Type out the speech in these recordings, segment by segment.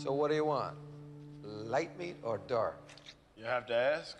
So what do you want? Light meat or dark? You have to ask.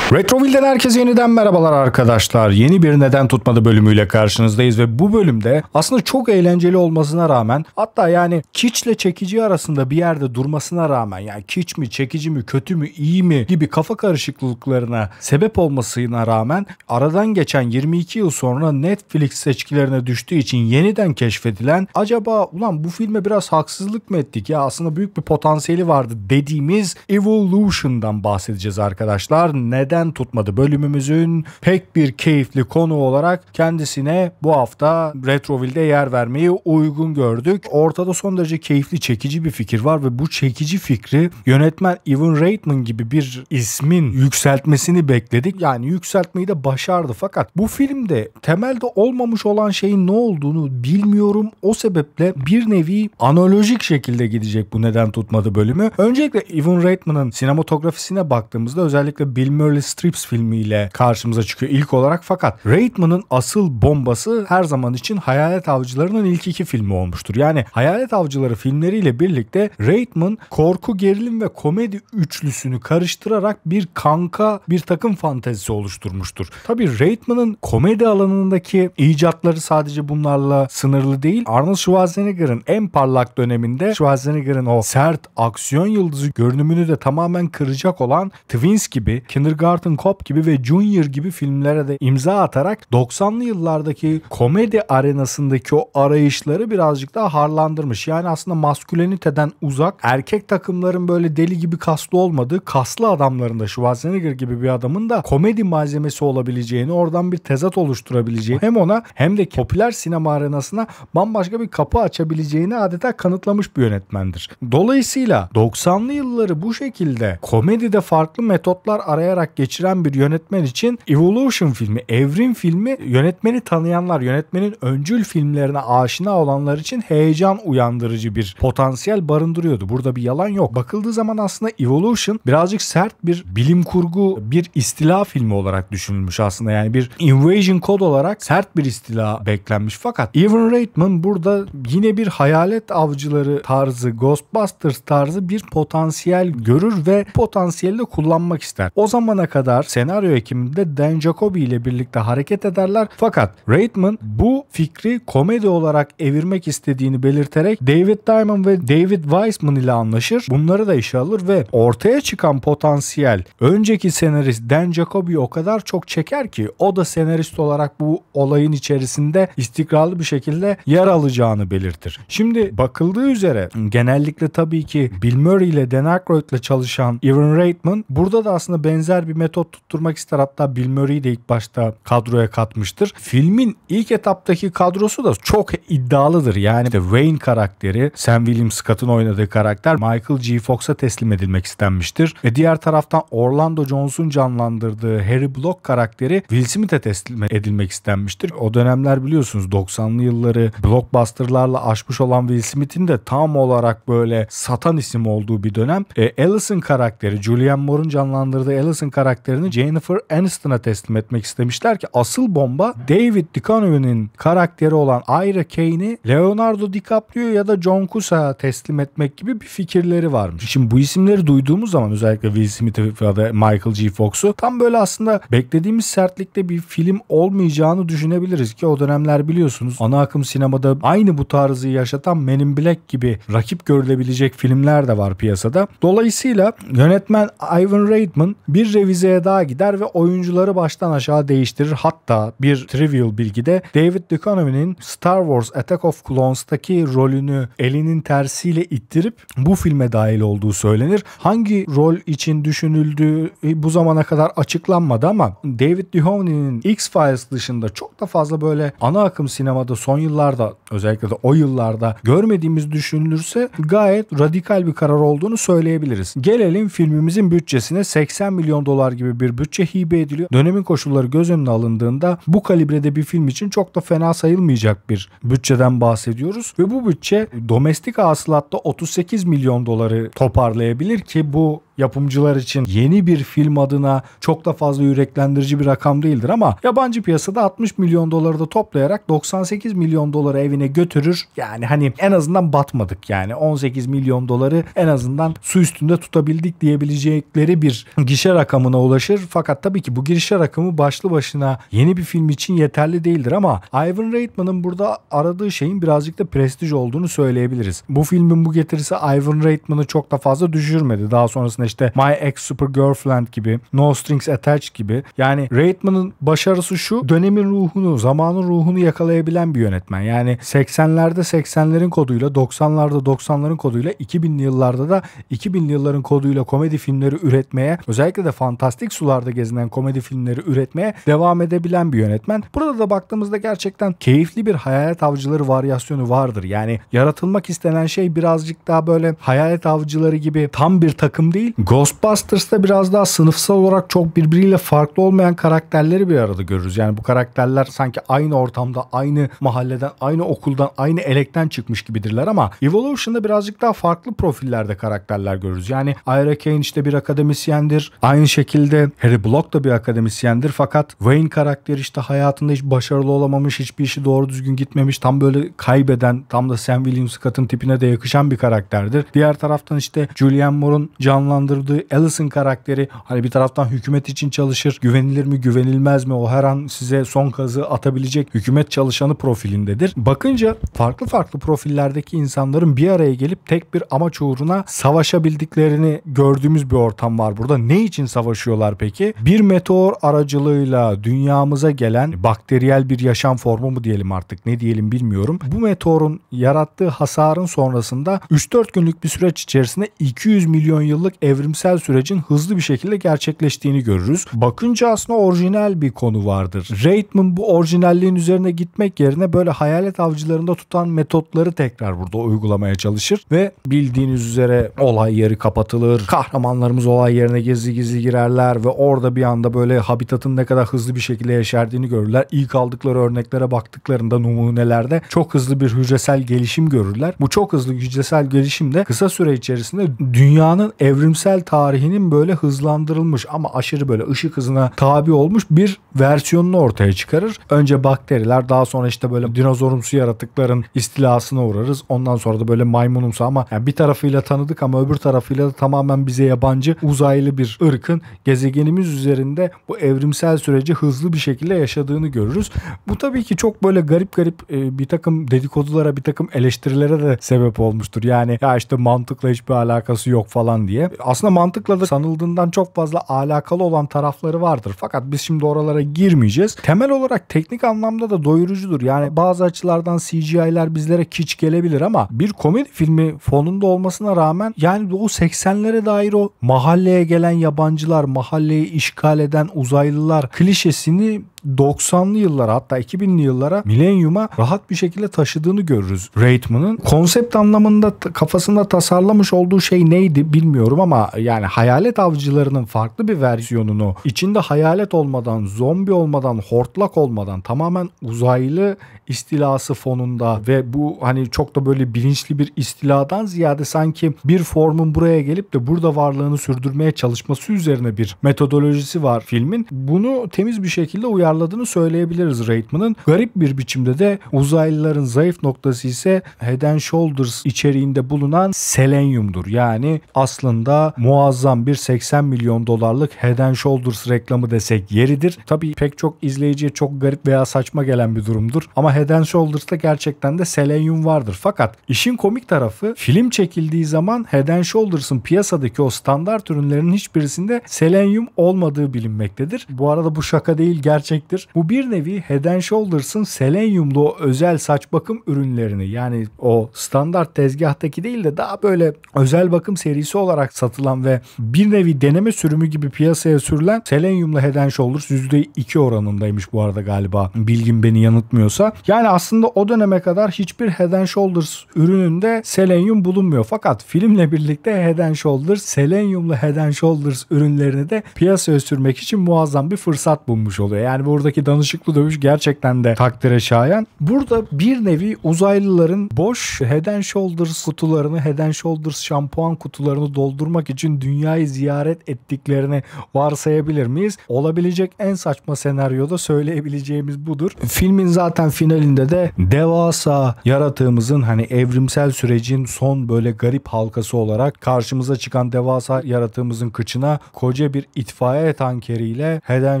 Retroville'den herkese yeniden merhabalar arkadaşlar. Yeni bir Neden Tutmadı bölümüyle karşınızdayız ve bu bölümde aslında çok eğlenceli olmasına rağmen hatta yani kiçle çekici arasında bir yerde durmasına rağmen yani kiç mi çekici mi kötü mü iyi mi gibi kafa karışıklıklarına sebep olmasına rağmen aradan geçen 22 yıl sonra Netflix seçkilerine düştüğü için yeniden keşfedilen acaba ulan bu filme biraz haksızlık mı ettik ya aslında büyük bir potansiyeli vardı dediğimiz Evolution'dan bahsedeceğiz arkadaşlar. Neden Diken Tutmadı bölümümüzün pek bir keyifli konu olarak kendisine bu hafta Retroville'de yer vermeyi uygun gördük. Ortada son derece keyifli, çekici bir fikir var ve bu çekici fikri yönetmen Evan Reitman gibi bir ismin yükseltmesini bekledik. Yani yükseltmeyi de başardı fakat bu filmde temelde olmamış olan şeyin ne olduğunu bilmiyorum. O sebeple bir nevi analojik şekilde gidecek bu neden tutmadı bölümü. Öncelikle Evan Reitman'ın sinematografisine baktığımızda özellikle Bill Murray Strips filmiyle karşımıza çıkıyor ilk olarak fakat Reitman'ın asıl bombası her zaman için Hayalet Avcıları'nın ilk iki filmi olmuştur. Yani Hayalet Avcıları filmleriyle birlikte Reitman korku, gerilim ve komedi üçlüsünü karıştırarak bir kanka bir takım fantezisi oluşturmuştur. Tabi Reitman'ın komedi alanındaki icatları sadece bunlarla sınırlı değil. Arnold Schwarzenegger'ın en parlak döneminde Schwarzenegger'ın o sert aksiyon yıldızı görünümünü de tamamen kıracak olan Twins gibi, Kindergarten Martin Kopp gibi ve Junior gibi filmlere de imza atarak 90'lı yıllardaki komedi arenasındaki o arayışları birazcık daha harlandırmış. Yani aslında masküleniteden uzak erkek takımların böyle deli gibi kaslı olmadığı kaslı adamların da Schwarzenegger gibi bir adamın da komedi malzemesi olabileceğini oradan bir tezat oluşturabileceğini hem ona hem de popüler sinema arenasına bambaşka bir kapı açabileceğini adeta kanıtlamış bir yönetmendir. Dolayısıyla 90'lı yılları bu şekilde komedide farklı metotlar arayarak geçiren bir yönetmen için Evolution filmi, Evrim filmi yönetmeni tanıyanlar, yönetmenin öncül filmlerine aşina olanlar için heyecan uyandırıcı bir potansiyel barındırıyordu. Burada bir yalan yok. Bakıldığı zaman aslında Evolution birazcık sert bir bilim kurgu, bir istila filmi olarak düşünülmüş aslında. Yani bir Invasion Code olarak sert bir istila beklenmiş. Fakat Evan Reitman burada yine bir hayalet avcıları tarzı, Ghostbusters tarzı bir potansiyel görür ve potansiyeli de kullanmak ister. O zamana kadar senaryo ekiminde Dan Jacoby ile birlikte hareket ederler. Fakat Reitman bu fikri komedi olarak evirmek istediğini belirterek David Diamond ve David Weissman ile anlaşır. Bunları da işe alır ve ortaya çıkan potansiyel önceki senarist Dan Jacoby o kadar çok çeker ki o da senarist olarak bu olayın içerisinde istikrarlı bir şekilde yer alacağını belirtir. Şimdi bakıldığı üzere genellikle tabii ki Bill Murray ile Dan Aykroyd ile çalışan Evan Reitman burada da aslında benzer bir metot tutturmak ister. Hatta Bill Murray'i de ilk başta kadroya katmıştır. Filmin ilk etaptaki kadrosu da çok iddialıdır. Yani işte Wayne karakteri, Sam William Scott'ın oynadığı karakter Michael G. Fox'a teslim edilmek istenmiştir. Ve diğer taraftan Orlando Jones'un canlandırdığı Harry Block karakteri Will Smith'e teslim edilmek istenmiştir. O dönemler biliyorsunuz 90'lı yılları blockbusterlarla aşmış olan Will Smith'in de tam olarak böyle satan isim olduğu bir dönem. E, Allison karakteri, Julianne Moore'un canlandırdığı Allison karakteri karakterini Jennifer Aniston'a teslim etmek istemişler ki asıl bomba David Duchovny'nin karakteri olan Ira Kane'i Leonardo DiCaprio ya da John Cusack'a teslim etmek gibi bir fikirleri varmış. Şimdi bu isimleri duyduğumuz zaman özellikle Will Smith ya da Michael G. Fox'u tam böyle aslında beklediğimiz sertlikte bir film olmayacağını düşünebiliriz ki o dönemler biliyorsunuz ana akım sinemada aynı bu tarzı yaşatan Men in Black gibi rakip görülebilecek filmler de var piyasada. Dolayısıyla yönetmen Ivan Reitman bir revize dizeye daha gider ve oyuncuları baştan aşağı değiştirir. Hatta bir trivial bilgide David Duchovny'nin Star Wars Attack of Clones'taki rolünü elinin tersiyle ittirip bu filme dahil olduğu söylenir. Hangi rol için düşünüldüğü e, bu zamana kadar açıklanmadı ama David Duchovny'nin X-Files dışında çok da fazla böyle ana akım sinemada son yıllarda özellikle de o yıllarda görmediğimiz düşünülürse gayet radikal bir karar olduğunu söyleyebiliriz. Gelelim filmimizin bütçesine 80 milyon dolar dolar gibi bir bütçe hibe ediliyor. Dönemin koşulları göz önüne alındığında bu kalibrede bir film için çok da fena sayılmayacak bir bütçeden bahsediyoruz. Ve bu bütçe domestik hasılatta 38 milyon doları toparlayabilir ki bu yapımcılar için yeni bir film adına çok da fazla yüreklendirici bir rakam değildir ama yabancı piyasada 60 milyon doları da toplayarak 98 milyon doları evine götürür. Yani hani en azından batmadık yani 18 milyon doları en azından su üstünde tutabildik diyebilecekleri bir gişe rakamına ulaşır. Fakat tabii ki bu gişe rakamı başlı başına yeni bir film için yeterli değildir ama Ivan Reitman'ın burada aradığı şeyin birazcık da prestij olduğunu söyleyebiliriz. Bu filmin bu getirisi Ivan Reitman'ı çok da fazla düşürmedi. Daha sonrasında içerisinde işte My Ex Super Girlfriend gibi, No Strings Attached gibi. Yani Reitman'ın başarısı şu dönemin ruhunu, zamanın ruhunu yakalayabilen bir yönetmen. Yani 80'lerde 80'lerin koduyla, 90'larda 90'ların koduyla, 2000'li yıllarda da 2000'li yılların koduyla komedi filmleri üretmeye, özellikle de fantastik sularda gezinen komedi filmleri üretmeye devam edebilen bir yönetmen. Burada da baktığımızda gerçekten keyifli bir hayalet avcıları varyasyonu vardır. Yani yaratılmak istenen şey birazcık daha böyle hayalet avcıları gibi tam bir takım değil Ghostbusters'ta biraz daha sınıfsal olarak çok birbiriyle farklı olmayan karakterleri bir arada görürüz. Yani bu karakterler sanki aynı ortamda, aynı mahalleden, aynı okuldan, aynı elekten çıkmış gibidirler ama Evolution'da birazcık daha farklı profillerde karakterler görürüz. Yani Ira Kane işte bir akademisyendir. Aynı şekilde Harry Block da bir akademisyendir fakat Wayne karakteri işte hayatında hiç başarılı olamamış, hiçbir işi doğru düzgün gitmemiş. Tam böyle kaybeden, tam da Sam William Scott'ın tipine de yakışan bir karakterdir. Diğer taraftan işte Julian Moore'un canlandığı canlandırdığı Alison karakteri hani bir taraftan hükümet için çalışır. Güvenilir mi güvenilmez mi o her an size son kazı atabilecek hükümet çalışanı profilindedir. Bakınca farklı farklı profillerdeki insanların bir araya gelip tek bir amaç uğruna savaşabildiklerini gördüğümüz bir ortam var burada. Ne için savaşıyorlar peki? Bir meteor aracılığıyla dünyamıza gelen bakteriyel bir yaşam formu mu diyelim artık ne diyelim bilmiyorum. Bu meteorun yarattığı hasarın sonrasında 3-4 günlük bir süreç içerisinde 200 milyon yıllık ev evrimsel sürecin hızlı bir şekilde gerçekleştiğini görürüz. Bakınca aslında orijinal bir konu vardır. Reitman bu orijinalliğin üzerine gitmek yerine böyle hayalet avcılarında tutan metotları tekrar burada uygulamaya çalışır ve bildiğiniz üzere olay yeri kapatılır. Kahramanlarımız olay yerine gizli gizli girerler ve orada bir anda böyle habitatın ne kadar hızlı bir şekilde yaşardığını görürler. İlk aldıkları örneklere baktıklarında numunelerde çok hızlı bir hücresel gelişim görürler. Bu çok hızlı hücresel gelişim de kısa süre içerisinde dünyanın evrimsel evrimsel tarihinin böyle hızlandırılmış ama aşırı böyle ışık hızına tabi olmuş bir versiyonunu ortaya çıkarır. Önce bakteriler daha sonra işte böyle dinozorumsu yaratıkların istilasına uğrarız. Ondan sonra da böyle maymunumsu ama yani bir tarafıyla tanıdık ama öbür tarafıyla da tamamen bize yabancı uzaylı bir ırkın gezegenimiz üzerinde bu evrimsel süreci hızlı bir şekilde yaşadığını görürüz. Bu tabii ki çok böyle garip garip e, bir takım dedikodulara bir takım eleştirilere de sebep olmuştur. Yani ya işte mantıkla hiçbir alakası yok falan diye aslında mantıkla da sanıldığından çok fazla alakalı olan tarafları vardır. Fakat biz şimdi oralara girmeyeceğiz. Temel olarak teknik anlamda da doyurucudur. Yani bazı açılardan CGI'ler bizlere kiç gelebilir ama bir komedi filmi fonunda olmasına rağmen yani o 80'lere dair o mahalleye gelen yabancılar, mahalleyi işgal eden uzaylılar klişesini 90'lı yıllara hatta 2000'li yıllara milenyuma rahat bir şekilde taşıdığını görürüz Reitman'ın. Konsept anlamında kafasında tasarlamış olduğu şey neydi bilmiyorum ama yani hayalet avcılarının farklı bir versiyonunu içinde hayalet olmadan, zombi olmadan, hortlak olmadan tamamen uzaylı istilası fonunda ve bu hani çok da böyle bilinçli bir istiladan ziyade sanki bir formun buraya gelip de burada varlığını sürdürmeye çalışması üzerine bir metodolojisi var filmin. Bunu temiz bir şekilde uyar tasarladığını söyleyebiliriz Reitman'ın. Garip bir biçimde de uzaylıların zayıf noktası ise Head and Shoulders içeriğinde bulunan selenyumdur. Yani aslında muazzam bir 80 milyon dolarlık Head and Shoulders reklamı desek yeridir. Tabi pek çok izleyiciye çok garip veya saçma gelen bir durumdur. Ama Head and Shoulders'ta gerçekten de selenyum vardır. Fakat işin komik tarafı film çekildiği zaman Head and Shoulders'ın piyasadaki o standart ürünlerinin hiçbirisinde selenyum olmadığı bilinmektedir. Bu arada bu şaka değil gerçek gelecektir. Bu bir nevi Head Shoulders'ın selenyumlu o özel saç bakım ürünlerini yani o standart tezgahtaki değil de daha böyle özel bakım serisi olarak satılan ve bir nevi deneme sürümü gibi piyasaya sürülen selenyumlu Head Shoulders %2 oranındaymış bu arada galiba bilgim beni yanıltmıyorsa. Yani aslında o döneme kadar hiçbir Head Shoulders ürününde selenyum bulunmuyor. Fakat filmle birlikte Head Shoulders selenyumlu Head Shoulders ürünlerini de piyasaya sürmek için muazzam bir fırsat bulmuş oluyor. Yani bu buradaki danışıklı dövüş gerçekten de takdire şayan. Burada bir nevi uzaylıların boş Head and Shoulders kutularını, Head and Shoulders şampuan kutularını doldurmak için dünyayı ziyaret ettiklerini varsayabilir miyiz? Olabilecek en saçma senaryoda söyleyebileceğimiz budur. Filmin zaten finalinde de devasa yaratığımızın hani evrimsel sürecin son böyle garip halkası olarak karşımıza çıkan devasa yaratığımızın kıçına koca bir itfaiye tankeriyle Head and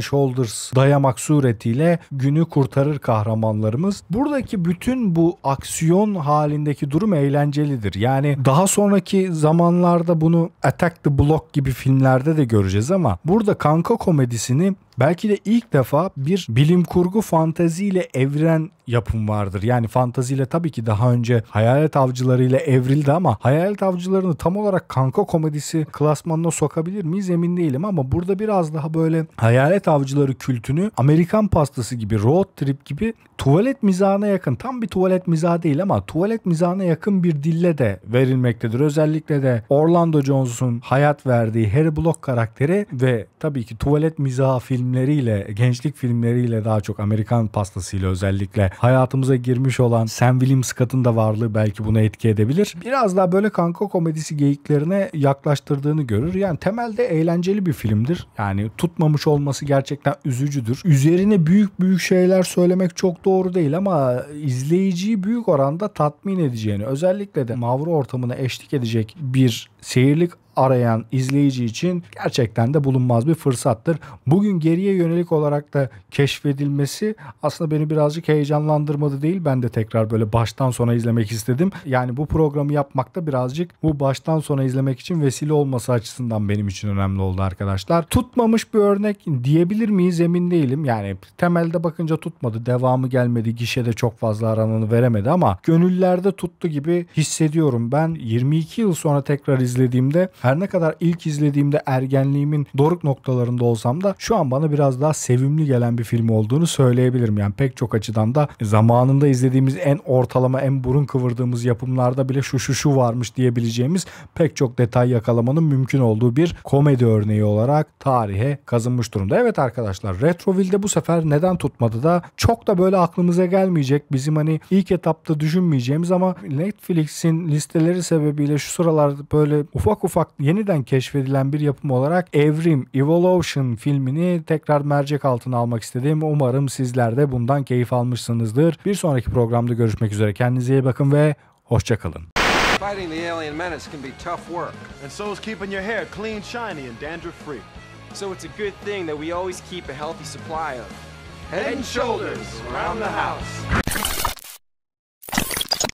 Shoulders dayamak suretiyle günü kurtarır kahramanlarımız. Buradaki bütün bu aksiyon halindeki durum eğlencelidir. Yani daha sonraki zamanlarda bunu Attack the Block gibi filmlerde de göreceğiz ama burada kanka komedisini Belki de ilk defa bir bilim kurgu fanteziyle evren yapım vardır. Yani fantaziyle tabii ki daha önce hayalet avcılarıyla evrildi ama hayalet avcılarını tam olarak kanka komedisi klasmanına sokabilir miyiz emin değilim ama burada biraz daha böyle hayalet avcıları kültünü Amerikan pastası gibi road trip gibi tuvalet mizahına yakın tam bir tuvalet mizahı değil ama tuvalet mizahına yakın bir dille de verilmektedir. Özellikle de Orlando Jones'un hayat verdiği Harry Block karakteri ve tabii ki tuvalet mizahı filmleriyle, gençlik filmleriyle daha çok Amerikan pastasıyla özellikle hayatımıza girmiş olan Sam William Scott'ın da varlığı belki buna etki edebilir. Biraz daha böyle kanka komedisi geyiklerine yaklaştırdığını görür. Yani temelde eğlenceli bir filmdir. Yani tutmamış olması gerçekten üzücüdür. Üzerine büyük büyük şeyler söylemek çok doğru doğru değil ama izleyiciyi büyük oranda tatmin edeceğini özellikle de mavra ortamına eşlik edecek bir seyirlik arayan izleyici için gerçekten de bulunmaz bir fırsattır. Bugün geriye yönelik olarak da keşfedilmesi aslında beni birazcık heyecanlandırmadı değil. Ben de tekrar böyle baştan sona izlemek istedim. Yani bu programı yapmakta birazcık bu baştan sona izlemek için vesile olması açısından benim için önemli oldu arkadaşlar. Tutmamış bir örnek diyebilir miyiz emin değilim. Yani temelde bakınca tutmadı. Devamı gelmedi. Gişede çok fazla arananı veremedi ama gönüllerde tuttu gibi hissediyorum. Ben 22 yıl sonra tekrar izlediğimde her ne kadar ilk izlediğimde ergenliğimin doruk noktalarında olsam da şu an bana biraz daha sevimli gelen bir film olduğunu söyleyebilirim. Yani pek çok açıdan da zamanında izlediğimiz en ortalama en burun kıvırdığımız yapımlarda bile şu şu şu varmış diyebileceğimiz pek çok detay yakalamanın mümkün olduğu bir komedi örneği olarak tarihe kazınmış durumda. Evet arkadaşlar Retroville'de bu sefer neden tutmadı da çok da böyle aklımıza gelmeyecek bizim hani ilk etapta düşünmeyeceğimiz ama Netflix'in listeleri sebebiyle şu sıralar böyle ufak ufak yeniden keşfedilen bir yapım olarak Evrim Evolution filmini tekrar mercek altına almak istedim. Umarım sizler de bundan keyif almışsınızdır. Bir sonraki programda görüşmek üzere. Kendinize iyi bakın ve hoşçakalın. Fighting the alien menace can be tough work. And so is keeping your hair clean, shiny and dandruff free. So it's a good thing that we always keep a healthy supply of head and shoulders around the house.